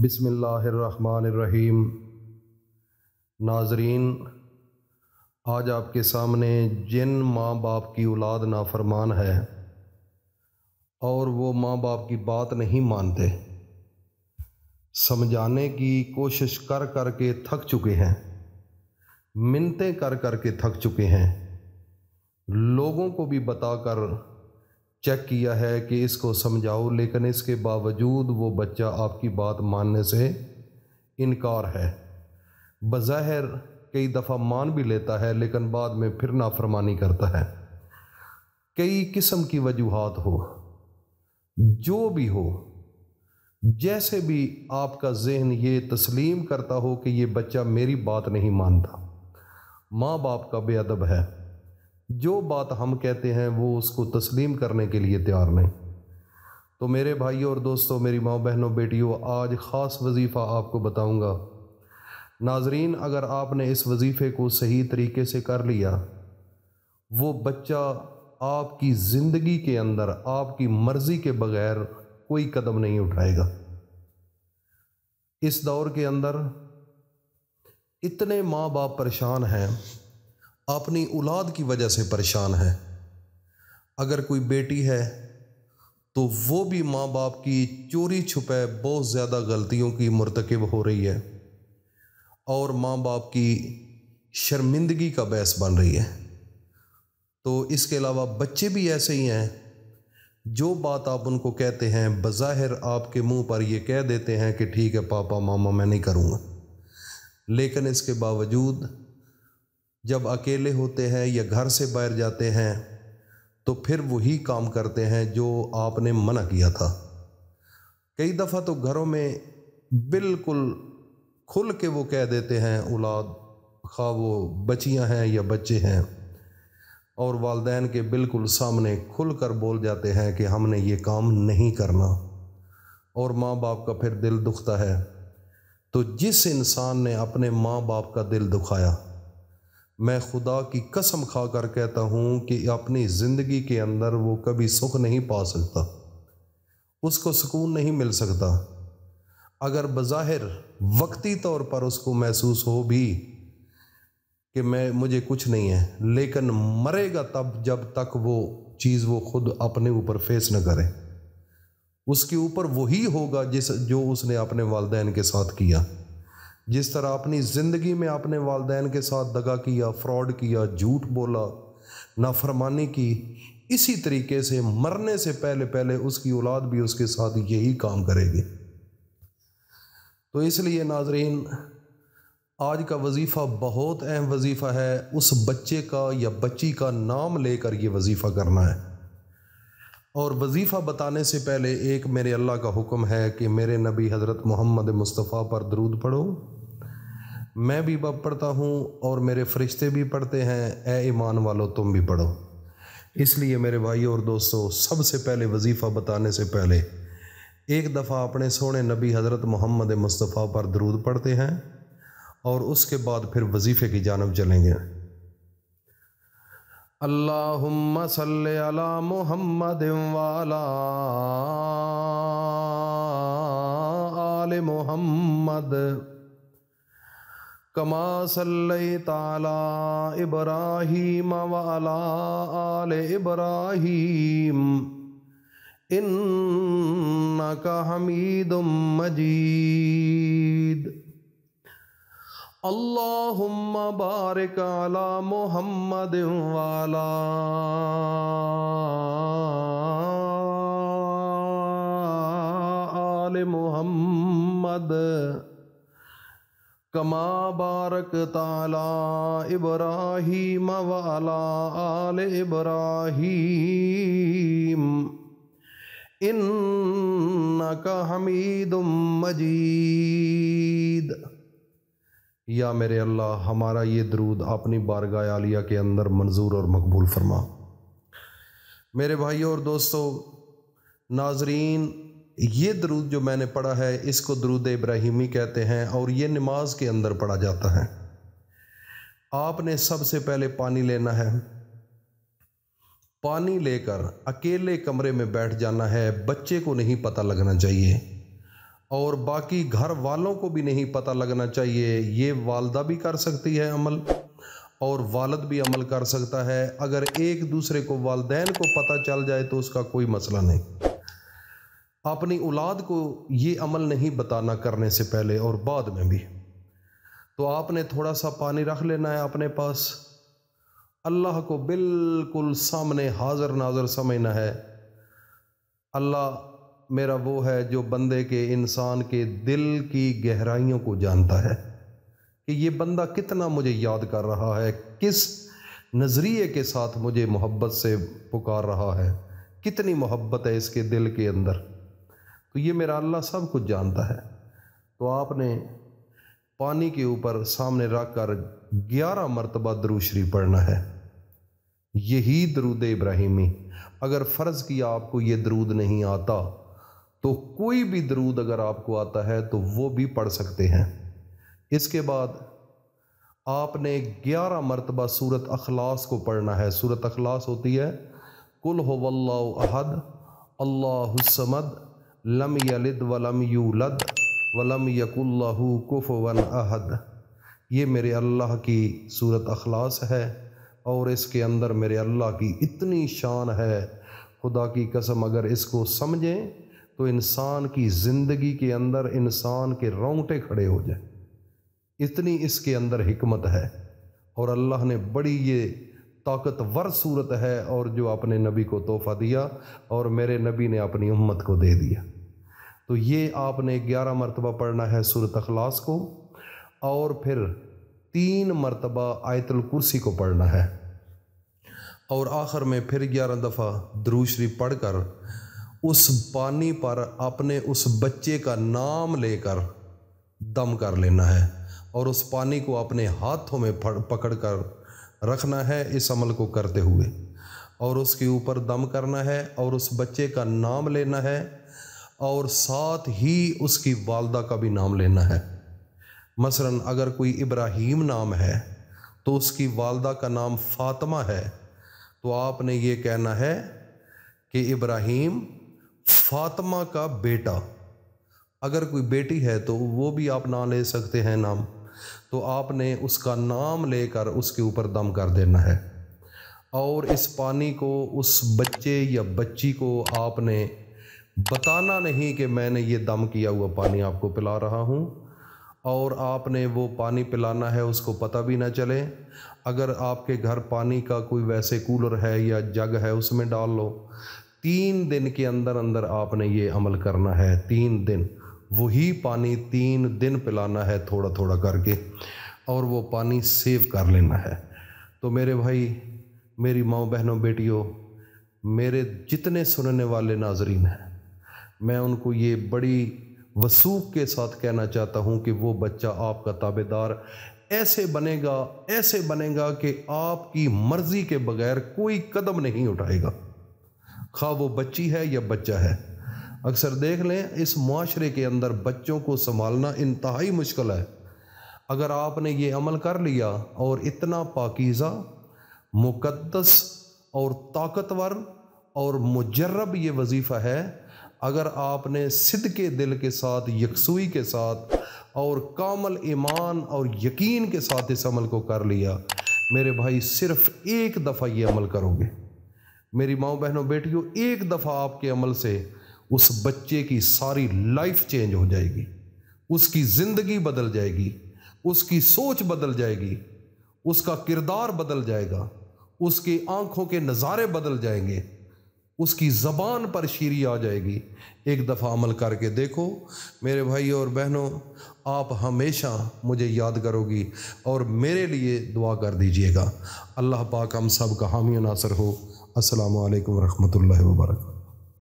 बिसमीम नाजरीन आज आपके सामने जिन माँ बाप की औलाद नाफरमान है और वो माँ बाप की बात नहीं मानते समझाने की कोशिश कर कर के थक चुके हैं मिनतें कर कर के थक चुके हैं लोगों को भी बताकर चेक किया है कि इसको समझाओ लेकिन इसके बावजूद वो बच्चा आपकी बात मानने से इनकार है बज़ाहिर कई दफ़ा मान भी लेता है लेकिन बाद में फिर नाफरमानी करता है कई किस्म की वजूहत हो जो भी हो जैसे भी आपका जहन ये तस्लीम करता हो कि ये बच्चा मेरी बात नहीं मानता माँ बाप का बेअदब है जो बात हम कहते हैं वो उसको तस्लीम करने के लिए तैयार नहीं तो मेरे भाइयों और दोस्तों मेरी माओ बहनों बेटियों आज ख़ास वजीफ़ा आपको बताऊंगा नाजरीन अगर आपने इस वजीफ़े को सही तरीके से कर लिया वो बच्चा आपकी ज़िंदगी के अंदर आपकी मर्ज़ी के बग़ैर कोई कदम नहीं उठाएगा इस दौर के अंदर इतने माँ बाप परेशान हैं अपनी औलाद की वजह से परेशान है अगर कोई बेटी है तो वो भी माँ बाप की चोरी छुपे बहुत ज़्यादा गलतियों की मरतकब हो रही है और माँ बाप की शर्मिंदगी का बहस बन रही है तो इसके अलावा बच्चे भी ऐसे ही हैं जो बात आप उनको कहते हैं बज़ाहिर आपके मुंह पर ये कह देते हैं कि ठीक है पापा मामा मैं नहीं करूँगा लेकिन इसके बावजूद जब अकेले होते हैं या घर से बाहर जाते हैं तो फिर वही काम करते हैं जो आपने मना किया था कई दफ़ा तो घरों में बिल्कुल खुल के वो कह देते हैं औलाद खा वो बचियाँ हैं या बच्चे हैं और वालदेन के बिल्कुल सामने खुल कर बोल जाते हैं कि हमने ये काम नहीं करना और माँ बाप का फिर दिल दुखता है तो जिस इंसान ने अपने माँ बाप का दिल दुखाया मैं खुदा की कसम खा कर कहता हूँ कि अपनी ज़िंदगी के अंदर वो कभी सुख नहीं पा सकता उसको सुकून नहीं मिल सकता अगर बज़ाहिर वक्ती तौर पर उसको महसूस हो भी कि मैं मुझे कुछ नहीं है लेकिन मरेगा तब जब तक वो चीज़ वो खुद अपने ऊपर फेस न करे उसके ऊपर वही होगा जिस जो उसने अपने वालदेन के साथ किया जिस तरह अपनी ज़िंदगी में आपने वालदेन के साथ दगा किया फ्रॉड किया झूठ बोला नाफरमानी की इसी तरीके से मरने से पहले पहले उसकी औलाद भी उसके साथ यही काम करेगी तो इसलिए नाजरीन आज का वजीफ़ा बहुत अहम वजीफ़ा है उस बच्चे का या बच्ची का नाम लेकर ये वजीफ़ा करना है और वजीफ़ा बताने से पहले एक मेरे अल्लाह का हुक्म है कि मेरे नबी हज़रत मोहम्मद मुस्तफ़ा पर दरूद पढ़ो मैं भी बब पढ़ता हूँ और मेरे फरिश्ते भी पढ़ते हैं ए ईमान वालो तुम भी पढ़ो इसलिए मेरे भाई और दोस्तों सबसे पहले वजीफ़ा बताने से पहले एक दफ़ा अपने सोने नबी हज़रत मोहम्मद मुस्तफ़ा पर दरूद पढ़ते हैं और उसके बाद फिर वजीफ़े की जानब चलेंगे अल्लाहुम्मा सल्ले अला मुहम्मद वाला आल मुहम्मद कमा सल्लैताला इब्राहीम वला आल इब्राहीम इन्नका हमीदुम मजीद अल्लाहुम्म बारिक अला मुहम्मद वाला कमा बारक ताला इब्राहीम वाला आल इब्राहीम हमीदुम मजीद या मेरे अल्लाह हमारा ये दरूद अपनी बारगाह आलिया के अंदर मंजूर और मकबूल फरमा मेरे भाइयों और दोस्तों नाजरीन ये दरूद जो मैंने पढ़ा है इसको दरूद इब्राहिमी कहते हैं और ये नमाज के अंदर पढ़ा जाता है आपने सबसे पहले पानी लेना है पानी लेकर अकेले कमरे में बैठ जाना है बच्चे को नहीं पता लगना चाहिए और बाकी घर वालों को भी नहीं पता लगना चाहिए ये वालदा भी कर सकती है अमल और वालद भी अमल कर सकता है अगर एक दूसरे को वालदेन को पता चल जाए तो उसका कोई मसला नहीं अपनी औलाद को ये अमल नहीं बताना करने से पहले और बाद में भी तो आपने थोड़ा सा पानी रख लेना है अपने पास अल्लाह को बिल्कुल सामने हाजिर नाजर समझना है अल्लाह मेरा वो है जो बंदे के इंसान के दिल की गहराइयों को जानता है कि ये बंदा कितना मुझे याद कर रहा है किस नज़रिए के साथ मुझे मोहब्बत से पुकार रहा है कितनी मोहब्बत है इसके दिल के अंदर तो ये मेरा अल्लाह सब कुछ जानता है तो आपने पानी के ऊपर सामने रख कर ग्यारह मरतबा दरूशरी पढ़ना है यही दरूद इब्राहिमी अगर फ़र्ज़ किया आपको ये दरूद नहीं आता तो कोई भी दरूद अगर आपको आता है तो वो भी पढ़ सकते हैं इसके बाद आपने ग्यारह मरतबा सूरत अखलास को पढ़ना है सूरत अखलास होती है कुल हो वल्लाहद अल्लाहमद लम यलिद वलम यूलद वलम यकुल्लहू कुफवन अहद ये मेरे अल्लाह की सूरत अखलास है और इसके अंदर मेरे अल्लाह की इतनी शान है खुदा की कसम अगर इसको समझें तो इंसान की ज़िंदगी के अंदर इंसान के रोंगटे खड़े हो जाए इतनी इसके अंदर हिकमत है और अल्लाह ने बड़ी ये ताकतवर सूरत है और जो अपने नबी को तोहफ़ा दिया और मेरे नबी ने अपनी उम्मत को दे दिया तो ये आपने ग्यारह मरतबा पढ़ना है सूरत अखलास को और फिर तीन मरतबा आयतल कुर्सी को पढ़ना है और आखिर में फिर ग्यारह दफ़ा द्रूशरी पढ़ कर उस पानी पर अपने उस बच्चे का नाम लेकर दम कर लेना है और उस पानी को अपने हाथों में पकड़ कर रखना है इस अमल को करते हुए और उसके ऊपर दम करना है और उस बच्चे का नाम लेना है और साथ ही उसकी वालदा का भी नाम लेना है मसलन अगर कोई इब्राहिम नाम है तो उसकी वालदा का नाम फातमा है तो आपने ये कहना है कि इब्राहिम फ़ातमा का बेटा अगर कोई बेटी है तो वो भी आप ना ले सकते हैं नाम तो आपने उसका नाम लेकर उसके ऊपर दम कर देना है और इस पानी को उस बच्चे या बच्ची को आपने बताना नहीं कि मैंने ये दम किया हुआ पानी आपको पिला रहा हूँ और आपने वो पानी पिलाना है उसको पता भी ना चले अगर आपके घर पानी का कोई वैसे कूलर है या जग है उसमें डाल लो तीन दिन के अंदर अंदर आपने ये अमल करना है तीन दिन वही पानी तीन दिन पिलाना है थोड़ा थोड़ा करके और वो पानी सेव कर लेना है तो मेरे भाई मेरी माओ बहनों बेटियों मेरे जितने सुनने वाले नाजरीन हैं मैं उनको ये बड़ी वसूख के साथ कहना चाहता हूँ कि वो बच्चा आपका ताबेदार ऐसे बनेगा ऐसे बनेगा कि आपकी मर्जी के बगैर कोई कदम नहीं उठाएगा खा वो बच्ची है या बच्चा है अक्सर देख लें इस माशरे के अंदर बच्चों को संभालना इंतहाई मुश्किल है अगर आपने ये अमल कर लिया और इतना पाकिज़ा मुकद्दस और ताकतवर और मुजरब ये वजीफ़ा है अगर आपने सिद के दिल के साथ यकसुई के साथ और कामल ईमान और यकीन के साथ इस अमल को कर लिया मेरे भाई सिर्फ एक दफ़ा ये अमल करोगे मेरी माओ बहनों बेटियों एक दफ़ा आपके अमल से उस बच्चे की सारी लाइफ चेंज हो जाएगी उसकी ज़िंदगी बदल जाएगी उसकी सोच बदल जाएगी उसका किरदार बदल जाएगा उसके आंखों के नज़ारे बदल जाएंगे उसकी ज़बान पर शीरी आ जाएगी एक दफ़ा अमल करके देखो मेरे भाई और बहनों आप हमेशा मुझे याद करोगी और मेरे लिए दुआ कर दीजिएगा अल्लाह पाक हम सब का हामी नासर हो असल वरहमल वर्का